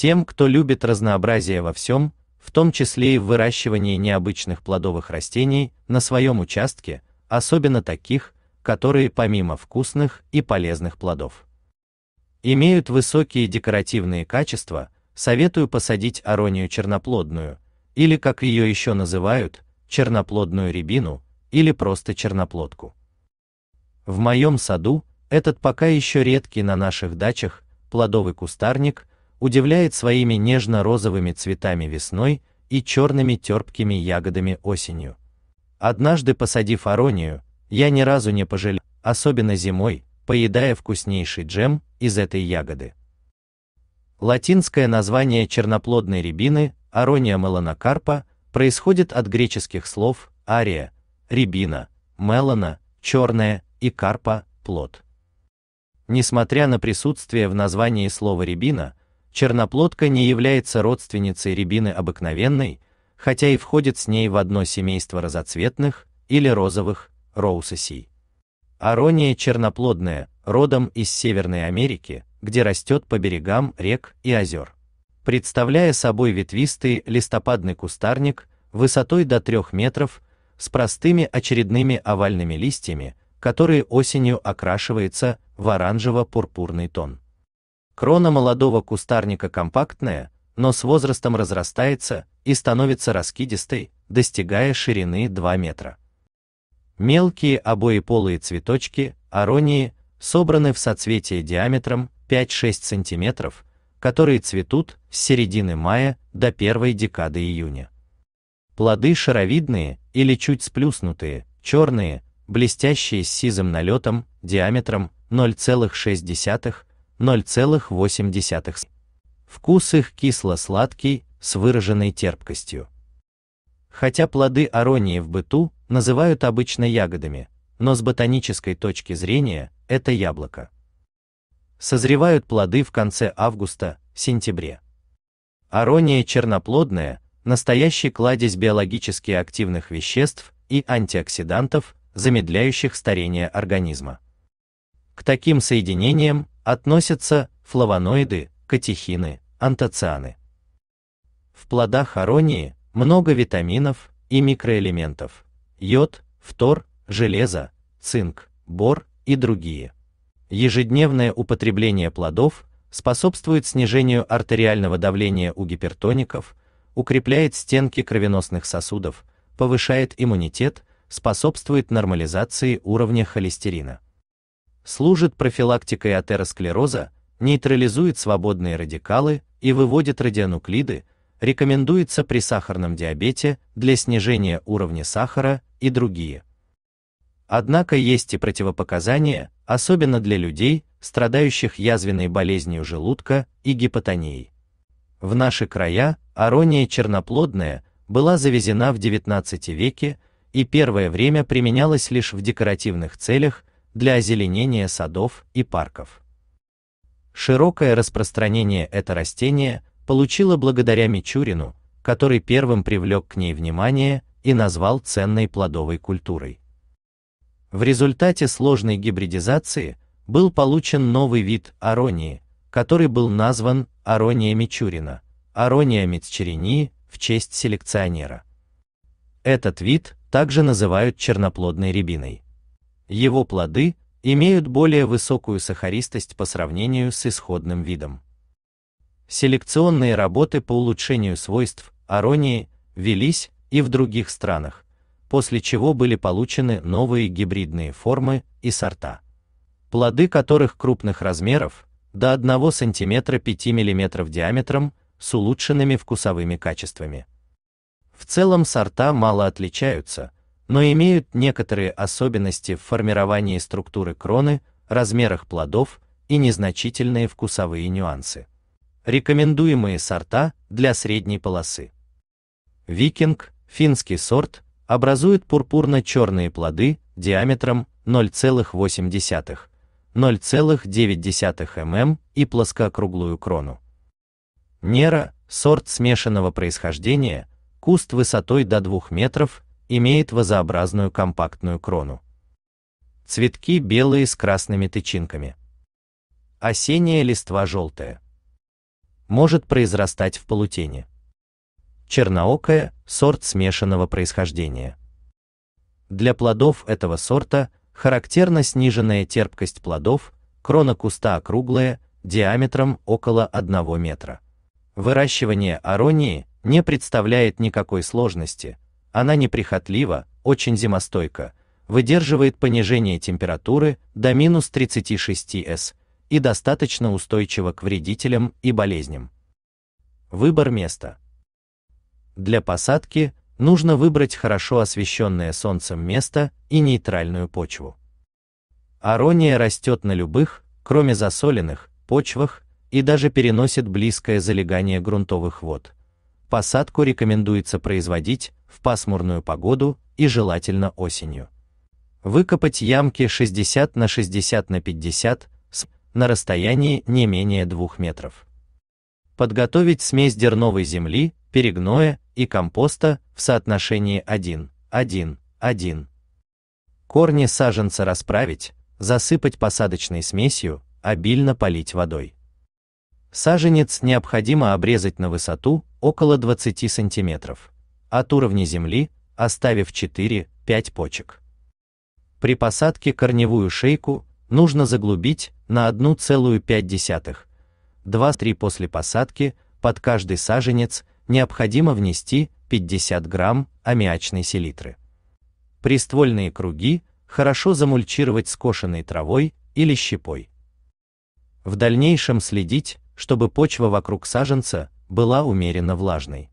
Тем, кто любит разнообразие во всем, в том числе и в выращивании необычных плодовых растений на своем участке, особенно таких, которые помимо вкусных и полезных плодов имеют высокие декоративные качества, советую посадить аронию черноплодную, или как ее еще называют, черноплодную рябину или просто черноплодку. В моем саду этот пока еще редкий на наших дачах плодовый кустарник удивляет своими нежно-розовыми цветами весной и черными терпкими ягодами осенью. Однажды посадив аронию, я ни разу не пожалел, особенно зимой, поедая вкуснейший джем из этой ягоды. Латинское название черноплодной рябины, арония меланокарпа, происходит от греческих слов ария, рябина, мелана, черная и карпа, плод. Несмотря на присутствие в названии слова рябина, Черноплодка не является родственницей рябины обыкновенной, хотя и входит с ней в одно семейство разоцветных или розовых роусосей. Арония черноплодная, родом из Северной Америки, где растет по берегам рек и озер. Представляя собой ветвистый листопадный кустарник высотой до 3 метров с простыми очередными овальными листьями, которые осенью окрашиваются в оранжево-пурпурный тон. Крона молодого кустарника компактная, но с возрастом разрастается и становится раскидистой, достигая ширины 2 метра. Мелкие обоеполые цветочки, аронии, собраны в соцветие диаметром 5-6 см, которые цветут с середины мая до первой декады июня. Плоды шаровидные или чуть сплюснутые, черные, блестящие с сизым налетом, диаметром 0,6 0,8. Вкус их кисло-сладкий, с выраженной терпкостью. Хотя плоды аронии в быту называют обычно ягодами, но с ботанической точки зрения это яблоко. Созревают плоды в конце августа-сентябре. Арония черноплодная, настоящий кладезь биологически активных веществ и антиоксидантов, замедляющих старение организма. К таким соединениям относятся флавоноиды, катехины, антоцианы. В плодах аронии много витаминов и микроэлементов: йод, фтор, железо, цинк, бор и другие. Ежедневное употребление плодов способствует снижению артериального давления у гипертоников, укрепляет стенки кровеносных сосудов, повышает иммунитет, способствует нормализации уровня холестерина служит профилактикой атеросклероза, нейтрализует свободные радикалы и выводит радионуклиды, рекомендуется при сахарном диабете для снижения уровня сахара и другие. Однако есть и противопоказания, особенно для людей, страдающих язвенной болезнью желудка и гипотонией. В наши края арония черноплодная была завезена в XIX веке и первое время применялась лишь в декоративных целях для озеленения садов и парков. Широкое распространение это растение получило благодаря Мичурину, который первым привлек к ней внимание и назвал ценной плодовой культурой. В результате сложной гибридизации был получен новый вид аронии, который был назван арония Мичурина, арония Мицчеринии в честь селекционера. Этот вид также называют черноплодной рябиной. Его плоды имеют более высокую сахаристость по сравнению с исходным видом. Селекционные работы по улучшению свойств аронии велись и в других странах, после чего были получены новые гибридные формы и сорта, плоды которых крупных размеров, до 1 см 5 мм диаметром, с улучшенными вкусовыми качествами. В целом сорта мало отличаются, но имеют некоторые особенности в формировании структуры кроны, размерах плодов и незначительные вкусовые нюансы. Рекомендуемые сорта для средней полосы. Викинг, финский сорт, образует пурпурно-черные плоды диаметром 0,8-0,9 мм и плоскоокруглую крону. Нера, сорт смешанного происхождения, куст высотой до 2 метров имеет вазообразную компактную крону. Цветки белые с красными тычинками. Осенняя листва желтая. Может произрастать в полутени. Черноокая – сорт смешанного происхождения. Для плодов этого сорта характерна сниженная терпкость плодов, крона куста округлая, диаметром около 1 метра. Выращивание аронии не представляет никакой сложности, она неприхотлива, очень зимостойка, выдерживает понижение температуры до минус 36 С и достаточно устойчива к вредителям и болезням. Выбор места. Для посадки нужно выбрать хорошо освещенное солнцем место и нейтральную почву. Арония растет на любых, кроме засоленных, почвах и даже переносит близкое залегание грунтовых вод. Посадку рекомендуется производить в пасмурную погоду и желательно осенью. Выкопать ямки 60 на 60 на 50 на расстоянии не менее 2 метров. Подготовить смесь дерновой земли, перегноя и компоста в соотношении 1, 1, 1. Корни саженца расправить, засыпать посадочной смесью, обильно полить водой. Саженец необходимо обрезать на высоту около 20 сантиметров от уровня земли, оставив 4-5 почек. При посадке корневую шейку нужно заглубить на 1,5, 2-3 после посадки под каждый саженец необходимо внести 50 грамм аммиачной селитры. Приствольные круги хорошо замульчировать скошенной травой или щепой. В дальнейшем следить, чтобы почва вокруг саженца была умеренно влажной.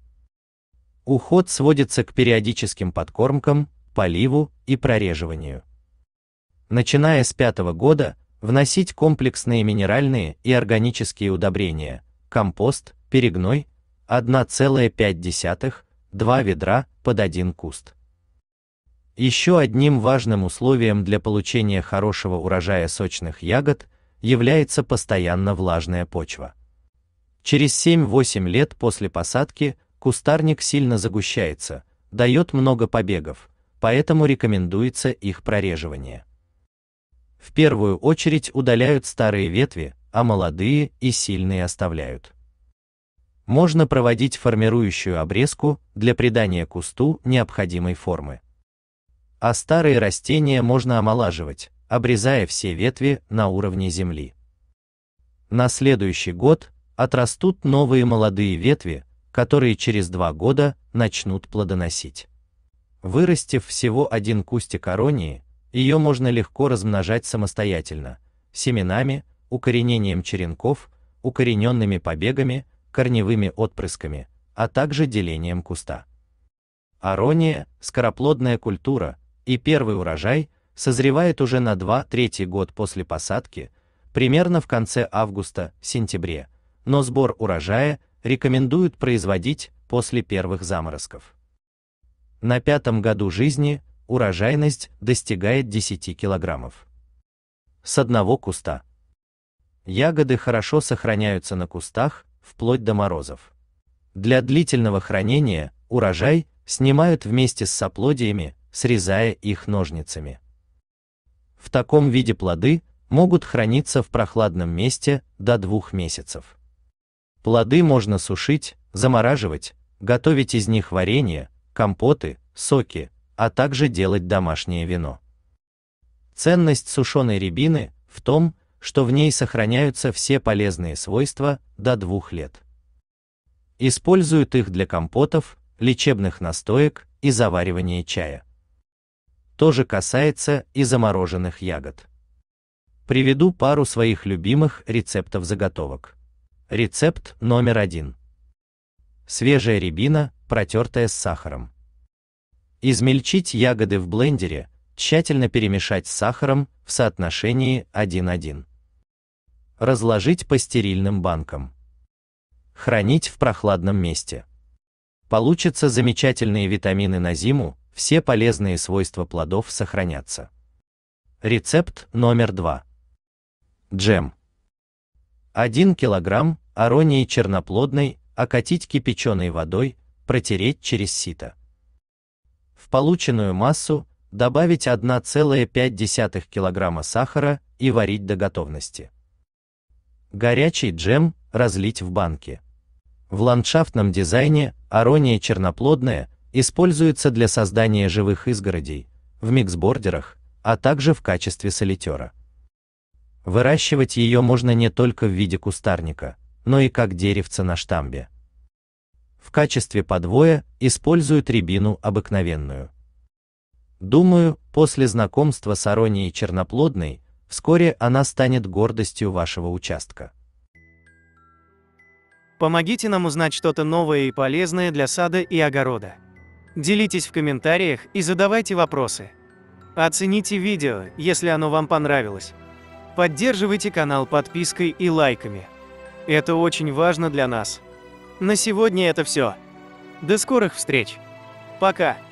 Уход сводится к периодическим подкормкам, поливу и прореживанию. Начиная с пятого года, вносить комплексные минеральные и органические удобрения, компост, перегной, 1,5, 2 ведра под один куст. Еще одним важным условием для получения хорошего урожая сочных ягод является постоянно влажная почва. Через 7-8 лет после посадки кустарник сильно загущается, дает много побегов, поэтому рекомендуется их прореживание. В первую очередь удаляют старые ветви, а молодые и сильные оставляют. Можно проводить формирующую обрезку для придания кусту необходимой формы. А старые растения можно омолаживать, обрезая все ветви на уровне земли. На следующий год отрастут новые молодые ветви, которые через два года начнут плодоносить. Вырастив всего один кустик аронии, ее можно легко размножать самостоятельно, семенами, укоренением черенков, укорененными побегами, корневыми отпрысками, а также делением куста. Арония – скороплодная культура, и первый урожай созревает уже на 2-3 год после посадки, примерно в конце августа-сентябре, но сбор урожая рекомендуют производить после первых заморозков. На пятом году жизни урожайность достигает 10 килограммов. С одного куста. Ягоды хорошо сохраняются на кустах, вплоть до морозов. Для длительного хранения урожай снимают вместе с соплодиями, срезая их ножницами. В таком виде плоды могут храниться в прохладном месте до двух месяцев. Плоды можно сушить, замораживать, готовить из них варенье, компоты, соки, а также делать домашнее вино. Ценность сушеной рябины в том, что в ней сохраняются все полезные свойства до двух лет. Используют их для компотов, лечебных настоек и заваривания чая. То же касается и замороженных ягод. Приведу пару своих любимых рецептов заготовок. Рецепт номер один. Свежая рябина, протертая с сахаром. Измельчить ягоды в блендере, тщательно перемешать с сахаром в соотношении 1:1. Разложить по стерильным банкам. Хранить в прохладном месте. Получатся замечательные витамины на зиму, все полезные свойства плодов сохранятся. Рецепт номер два. Джем. 1 кг аронии черноплодной окатить кипяченой водой, протереть через сито. В полученную массу добавить 1,5 кг сахара и варить до готовности. Горячий джем разлить в банке. В ландшафтном дизайне арония черноплодная используется для создания живых изгородей, в миксбордерах, а также в качестве солитера. Выращивать ее можно не только в виде кустарника, но и как деревце на штамбе. В качестве подвоя используют рябину обыкновенную. Думаю, после знакомства с Аронией Черноплодной, вскоре она станет гордостью вашего участка. Помогите нам узнать что-то новое и полезное для сада и огорода. Делитесь в комментариях и задавайте вопросы. Оцените видео, если оно вам понравилось. Поддерживайте канал подпиской и лайками. Это очень важно для нас. На сегодня это все. До скорых встреч. Пока.